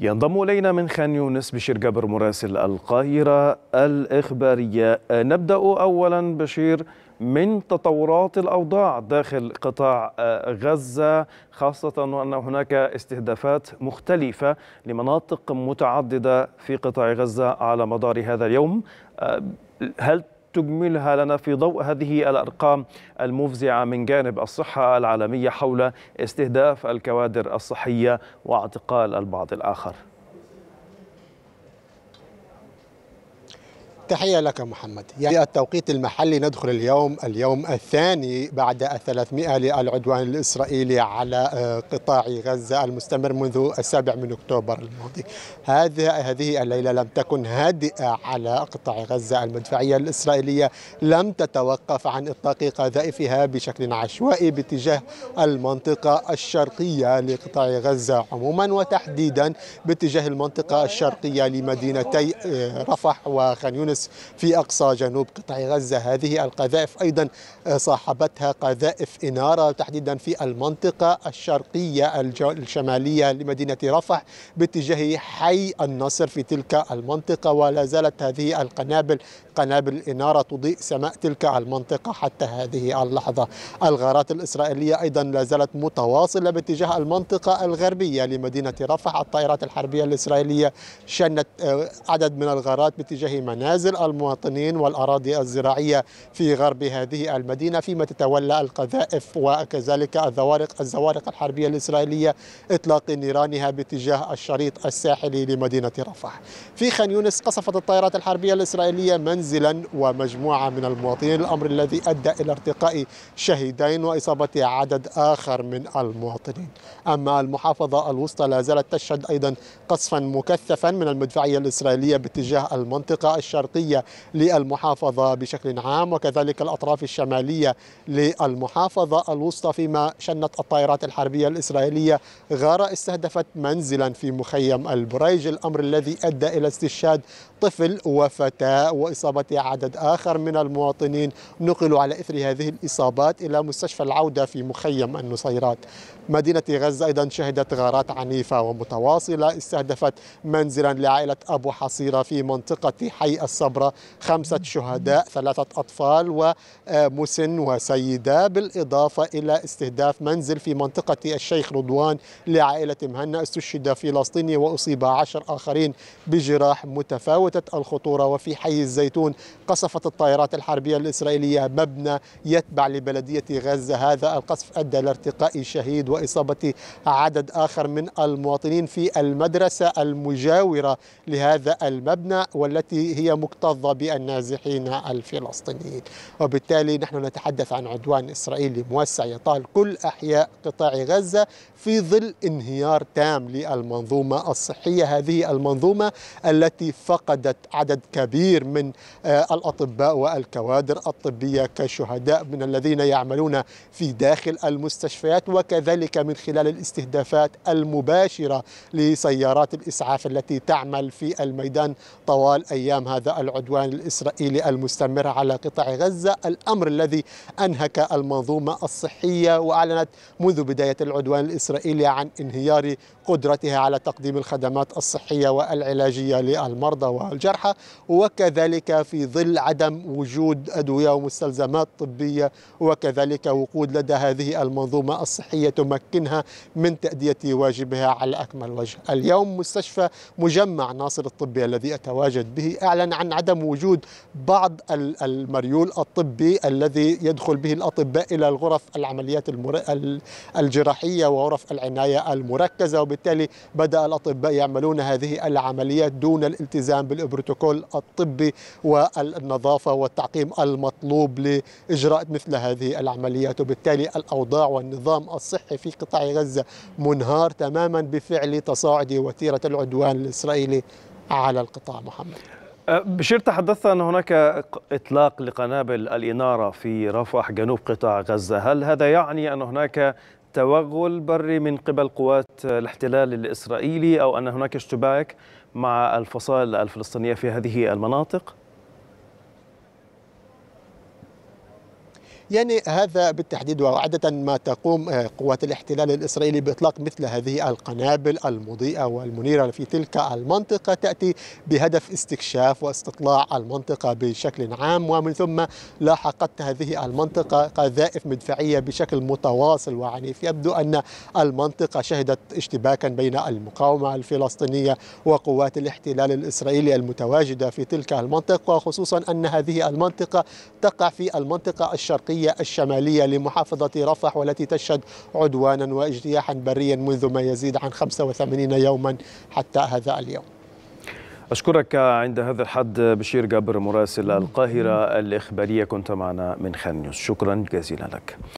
ينضم إلينا من خان يونس بشير جابر مراسل القاهرة الإخبارية نبدأ أولا بشير من تطورات الأوضاع داخل قطاع آه، غزة خاصة وأن هناك استهدافات مختلفة لمناطق متعددة في قطاع غزة على مدار هذا اليوم آه، هل تجملها لنا في ضوء هذه الأرقام المفزعة من جانب الصحة العالمية حول استهداف الكوادر الصحية واعتقال البعض الآخر تحية لك محمد يعني التوقيت المحلي ندخل اليوم اليوم الثاني بعد الثلاثمائة للعدوان الإسرائيلي على آه، قطاع غزة المستمر منذ السابع من أكتوبر الماضي هذه هذه الليلة لم تكن هادئة على قطاع غزة المدفعية الإسرائيلية لم تتوقف عن إطلاق قذائفها بشكل عشوائي باتجاه المنطقة الشرقية لقطاع غزة عموما وتحديدا باتجاه المنطقة الشرقية لمدينتي آه، رفح وخان يونس أمس في أقصى جنوب قطاع غزة هذه القذائف أيضا آه، صاحبتها قذائف إنارة تحديدا في المنطقة الشرقية الشمالية لمدينة رفح باتجاه حي النصر في تلك المنطقة ولا زالت هذه القنابل قنابل الإنارة تضيء سماء تلك المنطقة حتى هذه اللحظة الغارات الإسرائيلية أيضا لا زالت متواصلة باتجاه المنطقة الغربية لمدينة رفح الطائرات الحربية الإسرائيلية شنت آه، عدد من الغارات باتجاه منازل منازل المواطنين والأراضي الزراعية في غرب هذه المدينة فيما تتولى القذائف وكذلك الزوارق الزوارق الحربية الإسرائيلية إطلاق نيرانها باتجاه الشريط الساحلي لمدينة رفح في خان يونس قصفت الطائرات الحربية الإسرائيلية منزلا ومجموعة من المواطنين الأمر الذي أدى إلى ارتقاء شهيدين وإصابة عدد آخر من المواطنين أما المحافظة الوسطى لا زالت تشهد أيضا قصفا مكثفا من المدفعية الإسرائيلية باتجاه المنطقة الشرقية الوسطية للمحافظة بشكل عام وكذلك الأطراف الشمالية للمحافظة الوسطى فيما شنت الطائرات الحربية الإسرائيلية غارة استهدفت منزلا في مخيم البريج الأمر الذي أدى إلى استشهاد طفل وفتاة وإصابة عدد آخر من المواطنين نقلوا على إثر هذه الإصابات إلى مستشفى العودة في مخيم النصيرات مدينة غزة أيضا شهدت غارات عنيفة ومتواصلة استهدفت منزلا لعائلة أبو حصيرة في منطقة حي الصلاة صبرة خمسة شهداء ثلاثة أطفال ومسن وسيدة بالإضافة إلى استهداف منزل في منطقة الشيخ رضوان لعائلة مهنا استشهد فلسطيني وأصيب عشر آخرين بجراح متفاوتة الخطورة وفي حي الزيتون قصفت الطائرات الحربية الإسرائيلية مبنى يتبع لبلدية غزة هذا القصف أدى لارتقاء شهيد وإصابة عدد آخر من المواطنين في المدرسة المجاورة لهذا المبنى والتي هي مك المكتظة بالنازحين الفلسطينيين وبالتالي نحن نتحدث عن عدوان إسرائيلي موسع يطال كل أحياء قطاع غزة في ظل انهيار تام للمنظومة الصحية هذه المنظومة التي فقدت عدد كبير من آه، الأطباء والكوادر الطبية كشهداء من الذين يعملون في داخل المستشفيات وكذلك من خلال الاستهدافات المباشرة لسيارات الإسعاف التي تعمل في الميدان طوال أيام هذا العدوان الإسرائيلي المستمر على قطاع غزة الأمر الذي أنهك المنظومة الصحية وأعلنت منذ بداية العدوان الإسرائيلي عن انهيار قدرتها على تقديم الخدمات الصحية والعلاجية للمرضى والجرحى وكذلك في ظل عدم وجود أدوية ومستلزمات طبية وكذلك وقود لدى هذه المنظومة الصحية تمكنها من تأدية واجبها على أكمل وجه اليوم مستشفى مجمع ناصر الطبي الذي أتواجد به أعلن عن عدم وجود بعض المريول الطبي الذي يدخل به الأطباء إلى الغرف العمليات الجراحية وغرف العناية المركزة وبالتالي بدأ الأطباء يعملون هذه العمليات دون الالتزام بالبروتوكول الطبي والنظافة والتعقيم المطلوب لإجراء مثل هذه العمليات وبالتالي الأوضاع والنظام الصحي في قطاع غزة منهار تماما بفعل تصاعد وتيرة العدوان الإسرائيلي على القطاع محمد أه، بشير تحدثت أن هناك إطلاق لقنابل الإنارة في رفح جنوب قطاع غزة هل هذا يعني أن هناك توغل بري من قبل قوات الاحتلال الإسرائيلي أو أن هناك اشتباك مع الفصائل الفلسطينية في هذه المناطق؟ يعني هذا بالتحديد وعادة ما تقوم آه، قوات الاحتلال الإسرائيلي بإطلاق مثل هذه القنابل المضيئة والمنيرة في تلك المنطقة تأتي بهدف استكشاف واستطلاع المنطقة بشكل عام ومن ثم لاحقت هذه المنطقة قذائف مدفعية بشكل متواصل وعنيف يبدو أن المنطقة شهدت اشتباكا بين المقاومة الفلسطينية وقوات الاحتلال الإسرائيلي المتواجدة في تلك المنطقة وخصوصا أن هذه المنطقة تقع في المنطقة الشرقية الشرقية الشمالية لمحافظة رفح والتي تشهد عدوانا واجتياحا بريا منذ ما يزيد عن 85 يوما حتى هذا اليوم أشكرك عند هذا الحد بشير جابر مراسل القاهرة الإخبارية كنت معنا من خانيوس شكرا جزيلا لك